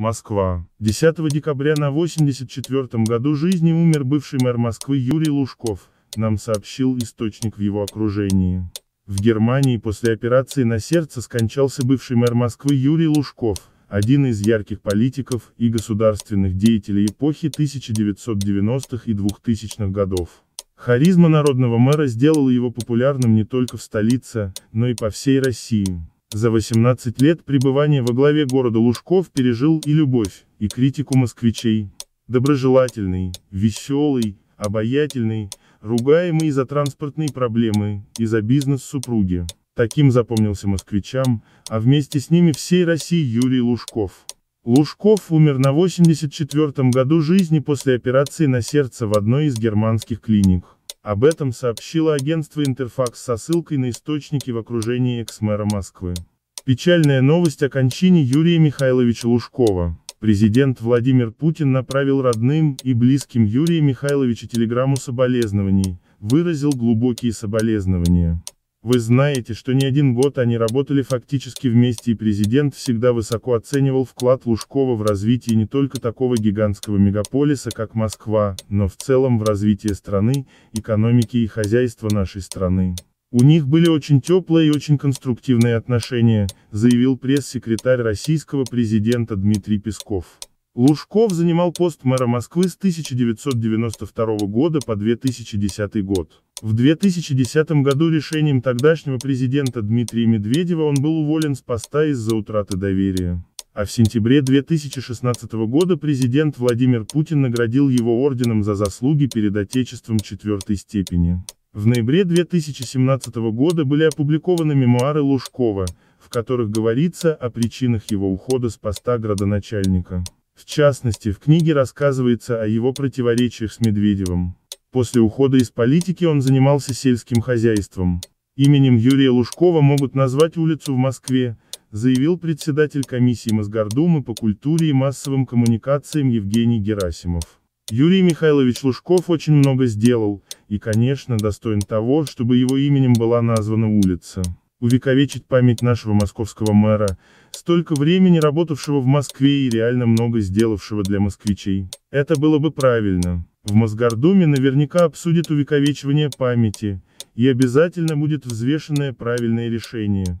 Москва. 10 декабря на 84-м году жизни умер бывший мэр Москвы Юрий Лужков, нам сообщил источник в его окружении. В Германии после операции на сердце скончался бывший мэр Москвы Юрий Лужков, один из ярких политиков и государственных деятелей эпохи 1990-х и 2000-х годов. Харизма народного мэра сделала его популярным не только в столице, но и по всей России. За 18 лет пребывания во главе города Лужков пережил и любовь, и критику москвичей. Доброжелательный, веселый, обаятельный, ругаемый за транспортные проблемы, и за бизнес супруги. Таким запомнился москвичам, а вместе с ними всей России Юрий Лужков. Лужков умер на 84-м году жизни после операции на сердце в одной из германских клиник. Об этом сообщило агентство «Интерфакс» со ссылкой на источники в окружении экс-мэра Москвы. Печальная новость о кончине Юрия Михайловича Лужкова. Президент Владимир Путин направил родным и близким Юрия Михайловича телеграмму соболезнований, выразил глубокие соболезнования. Вы знаете, что не один год они работали фактически вместе и президент всегда высоко оценивал вклад Лужкова в развитие не только такого гигантского мегаполиса, как Москва, но в целом в развитие страны, экономики и хозяйства нашей страны. У них были очень теплые и очень конструктивные отношения, заявил пресс-секретарь российского президента Дмитрий Песков. Лужков занимал пост мэра Москвы с 1992 года по 2010 год. В 2010 году решением тогдашнего президента Дмитрия Медведева он был уволен с поста из-за утраты доверия. А в сентябре 2016 года президент Владимир Путин наградил его орденом за заслуги перед Отечеством четвертой степени. В ноябре 2017 года были опубликованы мемуары Лужкова, в которых говорится о причинах его ухода с поста градоначальника. В частности, в книге рассказывается о его противоречиях с Медведевым. После ухода из политики он занимался сельским хозяйством. Именем Юрия Лужкова могут назвать улицу в Москве, заявил председатель комиссии Мосгордумы по культуре и массовым коммуникациям Евгений Герасимов. Юрий Михайлович Лужков очень много сделал, и, конечно, достоин того, чтобы его именем была названа улица увековечить память нашего московского мэра, столько времени работавшего в Москве и реально много сделавшего для москвичей. Это было бы правильно. В Мосгордуме наверняка обсудят увековечивание памяти, и обязательно будет взвешенное правильное решение.